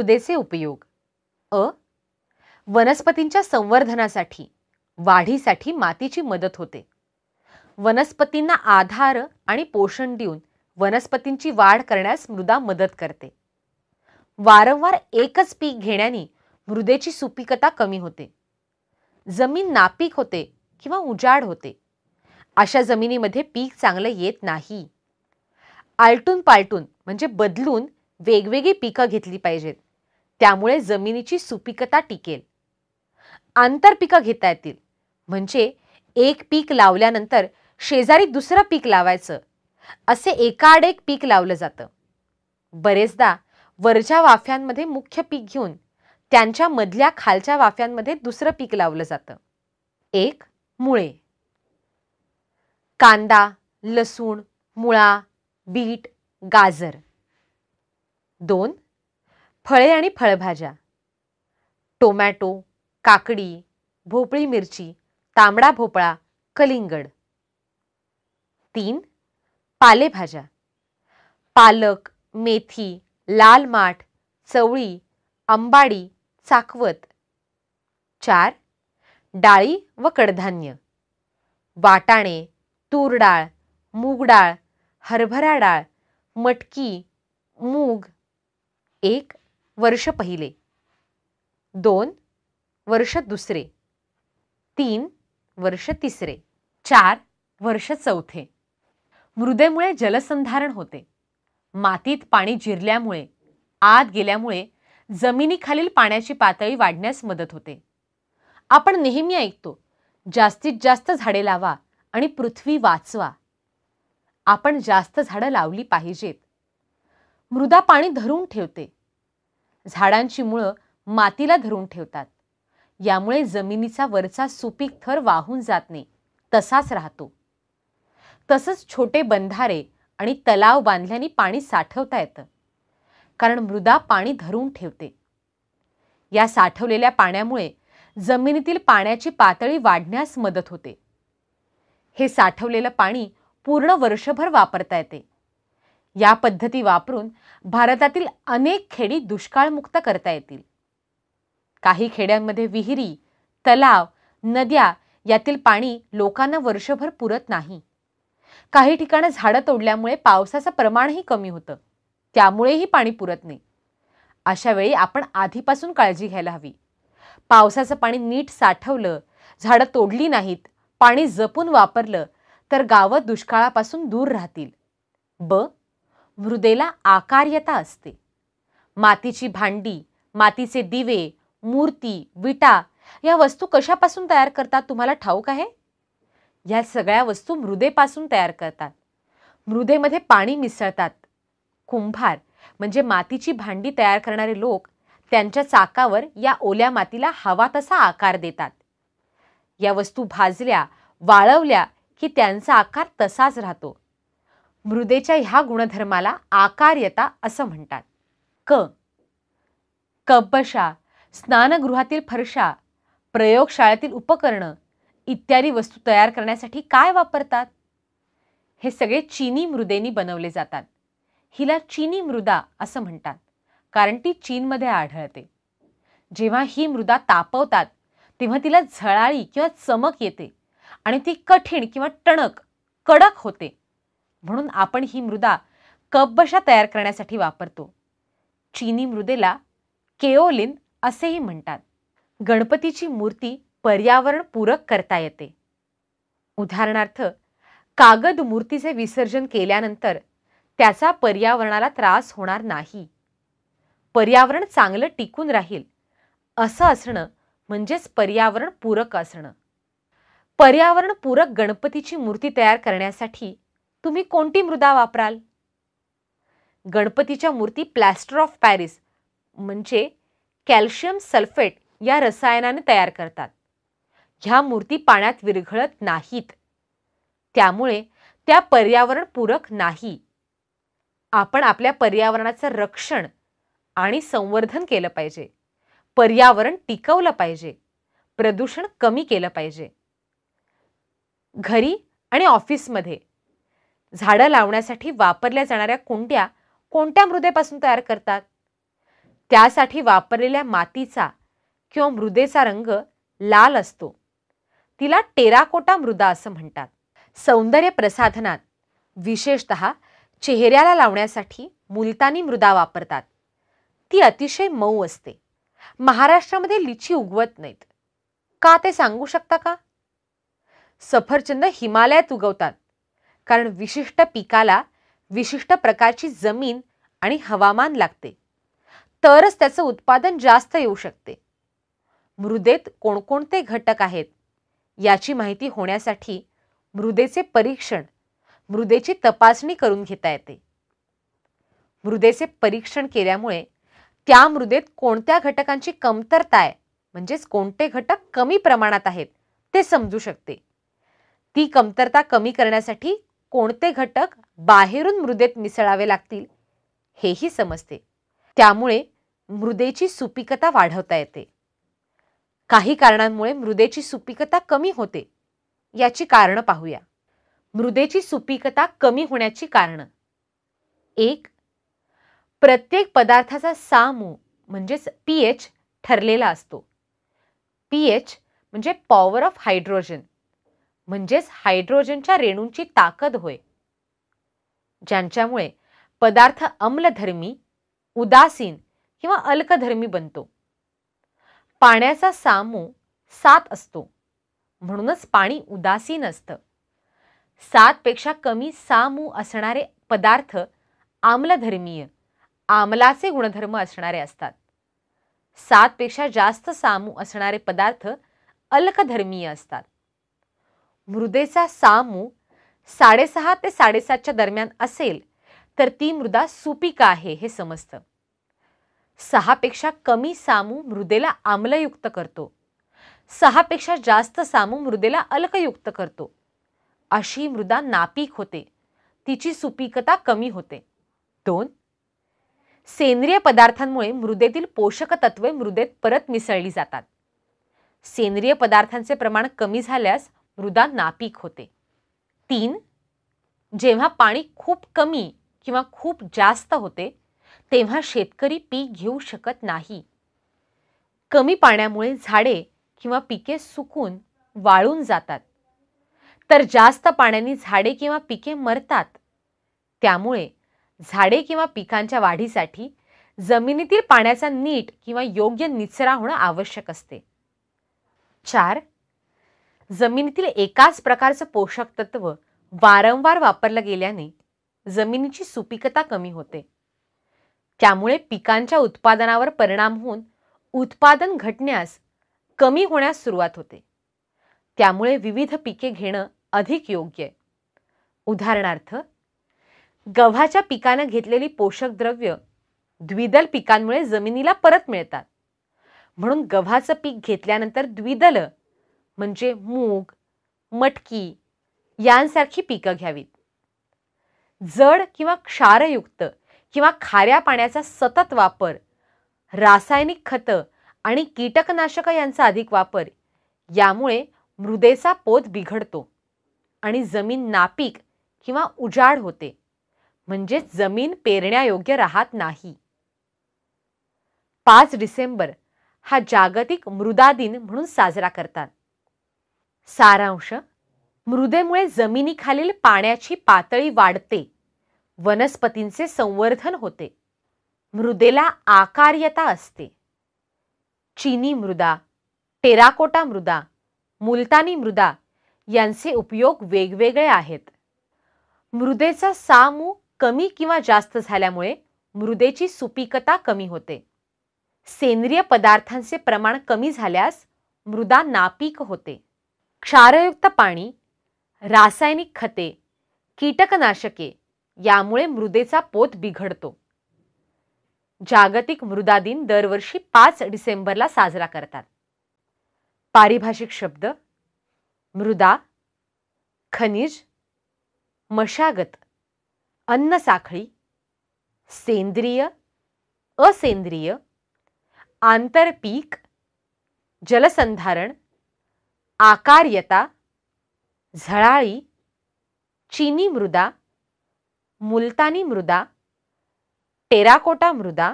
मृदेचे उपयोग अ वनस्पतींच्या संवर्धनासाठी वाढीसाठी मातीची मदत होते वनस्पतींना आधार आणि पोषण देऊन वनस्पतींची वाढ करण्यास मृदा मदत करते वारंवार एकच पीक घेण्याने मृदेची सुपीकता कमी होते जमीन नापीक होते किंवा उजाड होते अशा जमिनीमध्ये पीक चांगलं येत नाही आलटून पालटून म्हणजे बदलून वेगवेगळी पिकं घेतली पाहिजेत त्यामुळे जमिनीची सुपिकता टिकेल आंतरपिकं घेता येतील म्हणजे एक पीक लावल्यानंतर शेजारी दुसरं पीक लावायचं असे एकाआड एक पीक लावलं जातं बरेचदा वरच्या वाफ्यांमध्ये मुख्य पीक घेऊन त्यांच्या मधल्या खालच्या वाफ्यांमध्ये दुसरं पीक लावलं जातं एक मुळे कांदा लसूण मुळा बीट गाजर दोन फळे आणि फळभाज्या टोमॅटो काकडी भोपळी मिरची तांबडा भोपळा कलिंगड तीन पालेभाज्या पालक मेथी लाल माठ चवळी अंबाडी चाकवत चार डाळी व कडधान्य वाटाणे तूरडाळ डाळ हरभरा डाळ मटकी मूग एक वर्ष पहिले दोन वर्ष दुसरे तीन वर्ष तिसरे चार वर्ष चौथे मृदेमुळे जलसंधारण होते मातीत पाणी जिरल्यामुळे आत गेल्यामुळे जमिनीखालील पाण्याची पातळी वाढण्यास मदत होते आपण नेहमी ऐकतो जास्तीत जास्त झाडे लावा आणि पृथ्वी वाचवा आपण जास्त झाडं लावली पाहिजेत मृदा पाणी धरून ठेवते झाडांची मुळं मातीला धरून ठेवतात यामुळे जमिनीचा वरचा सुपीक थर वाहून जात नाही तसाच राहतो तसंच छोटे बंधारे आणि तलाव बांधल्याने पाणी साठवता येतं कारण मृदा पाणी धरून ठेवते या साठवलेल्या पाण्यामुळे जमिनीतील पाण्याची पातळी वाढण्यास मदत होते हे साठवलेलं पाणी पूर्ण वर्षभर वापरता येते या पद्धती वापरून भारतातील अनेक खेडी दुष्काळमुक्त करता येतील काही खेड्यांमध्ये विहिरी तलाव नद्या यातील पाणी लोकांना वर्षभर पुरत नाही काही ठिकाणं झाडं तोडल्यामुळे पावसाचं प्रमाणही कमी होतं त्यामुळेही पाणी पुरत नाही अशा वेळी आपण आधीपासून काळजी घ्यायला हवी पावसाचं पाणी नीट साठवलं झाडं तोडली नाहीत पाणी जपून वापरलं तर गावं दुष्काळापासून दूर राहतील ब मृदेला आकार्यता असते मातीची भांडी मातीचे दिवे मूर्ती विटा या वस्तू कशापासून तयार करतात तुम्हाला ठाऊक आहे या सगळ्या वस्तू मृदेपासून तयार करतात मृदेमध्ये पाणी मिसळतात कुंभार म्हणजे मातीची भांडी तयार करणारे लोक त्यांच्या चाकावर या ओल्या मातीला हवा तसा आकार देतात या वस्तू भाजल्या वाळवल्या की त्यांचा आकार तसाच राहतो मृदेच्या ह्या गुणधर्माला आकार्यता असं म्हणतात क कपशा स्नानगृहातील फरशा प्रयोगशाळेतील उपकरणं इत्यादी वस्तू तयार करण्यासाठी काय वापरतात हे सगळे चीनी मृदेनी बनवले जातात हिला चीनी मृदा असं म्हणतात कारण ती चीनमध्ये आढळते जेव्हा ही मृदा तापवतात तेव्हा तिला झळाळी किंवा चमक येते आणि ती कठीण किंवा टणक कडक होते म्हणून आपण ही मृदा कपबशा तयार करण्यासाठी वापरतो चीनी मृदेला केओलिन असेही म्हणतात गणपतीची मूर्ती पर्यावरणपूरक करता येते उदाहरणार्थ कागद मूर्तीचे विसर्जन केल्यानंतर त्याचा पर्यावरणाला त्रास होणार नाही पर्यावरण चांगलं टिकून राहील असं असणं म्हणजेच पर्यावरणपूरक असणं पर्यावरणपूरक गणपतीची मूर्ती तयार करण्यासाठी तुम्ही कोणती मृदा वापराल गणपतीच्या मूर्ती प्लॅस्टर ऑफ पॅरिस म्हणजे कॅल्शियम सल्फेट या रसायनाने तयार करतात ह्या मूर्ती पाण्यात विरघळत नाहीत त्यामुळे त्या पर्यावरणपूरक नाही आपण आपल्या पर्यावरणाचं रक्षण आणि संवर्धन केलं पाहिजे पर्यावरण टिकवलं पाहिजे प्रदूषण कमी केलं पाहिजे घरी आणि ऑफिसमध्ये झाडं लावण्यासाठी वापरल्या जाणाऱ्या कुंड्या कोणत्या मृदेपासून तयार करतात त्यासाठी वापरलेल्या मातीचा किंवा मृदेचा रंग लाल असतो तिला टेराकोटा मृदा असं म्हणतात सौंदर्य प्रसाधनात विशेषत चेहऱ्याला लावण्यासाठी मुलतानी मृदा वापरतात ती अतिशय मऊ असते महाराष्ट्रामध्ये लिची उगवत नाहीत का ते सांगू शकता का सफरचंद हिमालयात उगवतात कारण विशिष्ट पिकाला विशिष्ट प्रकारची जमीन आणि हवामान लागते तरच त्याचं उत्पादन जास्त येऊ शकते मृदेत कोणकोणते घटक आहेत याची माहिती होण्यासाठी मृदेचे परीक्षण मृदेची तपासणी करून घेता येते मृदेचे परीक्षण केल्यामुळे त्या मृदेत कोणत्या घटकांची कमतरता आहे म्हणजेच कोणते घटक कमी प्रमाणात आहेत ते समजू शकते ती कमतरता कमी करण्यासाठी कोणते घटक बाहेरून मृदेत मिसळावे लागतील हेही समजते त्यामुळे मृदेची सुपिकता वाढवता येते काही कारणांमुळे मृदेची सुपिकता कमी होते याची कारणं पाहूया मृदेची सुपिकता कमी होण्याची कारणं एक प्रत्येक पदार्थाचा सामू म्हणजेच पी एच ठरलेला असतो पी एच म्हणजे पॉवर ऑफ हायड्रोजन म्हणजेच हायड्रोजनच्या रेणूंची ताकद होय ज्यांच्यामुळे पदार्थ अम्लधर्मी उदासीन किंवा अल्कधर्मी बनतो पाण्याचा सामू सात असतो म्हणूनच पाणी उदासीन असतं सातपेक्षा कमी सामू असणारे पदार्थ आम्लधर्मीय आम्लाचे गुणधर्म असणारे असतात सातपेक्षा जास्त सामू असणारे पदार्थ अल्कधर्मीय असतात मृदेचा सामू साडेसहा ते साडेसातच्या दरम्यान असेल तर ती मृदा सुपीक आहे हे समजतं सहापेक्षा कमी सामू मृदेला आम्लयुक्त करतो सहापेक्षा जास्त सामू मृदेला अल्कयुक्त करतो अशी मृदा नापीक होते तिची सुपीकता कमी होते दोन सेंद्रिय पदार्थांमुळे मृदेतील पोषक तत्वे मृदेत परत मिसळली जातात सेंद्रिय पदार्थांचे प्रमाण कमी झाल्यास मृदा नापीक होते तीन जेव्हा पाणी खूप कमी किंवा खूप जास्त होते तेव्हा शेतकरी पीक घेऊ शकत नाही कमी पाण्यामुळे झाडे किंवा पिके सुकून वाळून जातात तर जास्त पाण्याने झाडे किंवा पिके मरतात त्यामुळे झाडे किंवा पिकांच्या वाढीसाठी जमिनीतील पाण्याचा नीट किंवा योग्य निचरा होणं आवश्यक असते चार जमिनीतील एकाच प्रकारचं पोषक तत्व वारंवार वापरलं गेल्याने जमिनीची सुपिकता कमी होते त्यामुळे पिकांच्या उत्पादनावर परिणाम होऊन उत्पादन घटण्यास कमी होण्यास सुरुवात होते त्यामुळे विविध पिके घेणं अधिक योग्य आहे उदाहरणार्थ गव्हाच्या पिकानं घेतलेली पोषक द्रव्य द्विदल पिकांमुळे जमिनीला परत मिळतात म्हणून गव्हाचं पीक घेतल्यानंतर द्विदल म्हणजे मूग मटकी यांसारखी पिकं घ्यावीत जड किंवा क्षारयुक्त किंवा खाऱ्या पाण्याचा सतत वापर रासायनिक खतं आणि कीटकनाशकं यांचा अधिक वापर यामुळे मृदेचा पोत बिघडतो आणि जमीन नापीक किंवा उजाड होते म्हणजे जमीन पेरण्यायोग्य राहत नाही पाच डिसेंबर हा जागतिक मृदा दिन म्हणून साजरा करतात सारांश मृदेमुळे जमिनीखालील पाण्याची पातळी वाढते वनस्पतींचे संवर्धन होते मृदेला आकार्यता असते चिनी मृदा टेराकोटा मृदा मुलतानी मृदा यांचे उपयोग वेगवेगळे आहेत मृदेचा सामू कमी किंवा जास्त झाल्यामुळे मृदेची सुपीकता कमी होते सेंद्रिय पदार्थांचे प्रमाण कमी झाल्यास मृदा नापीक होते क्षारयुक्त पाणी रासायनिक खते कीटकनाशके यामुळे मृदेचा पोत बिघडतो जागतिक मृदा दिन दरवर्षी पाच डिसेंबरला साजरा करतात पारिभाषिक शब्द मृदा खनिज मशागत अन्न साखळी सेंद्रिय असेंद्रिय आंतरपीक जलसंधारण आकार्यता झळाळी चिनी मृदा मुलतानी मृदा टेराकोटा मृदा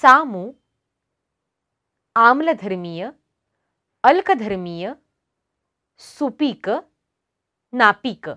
सामू आम्लधर्मीय अल्कधर्मीय सुपीक नापीक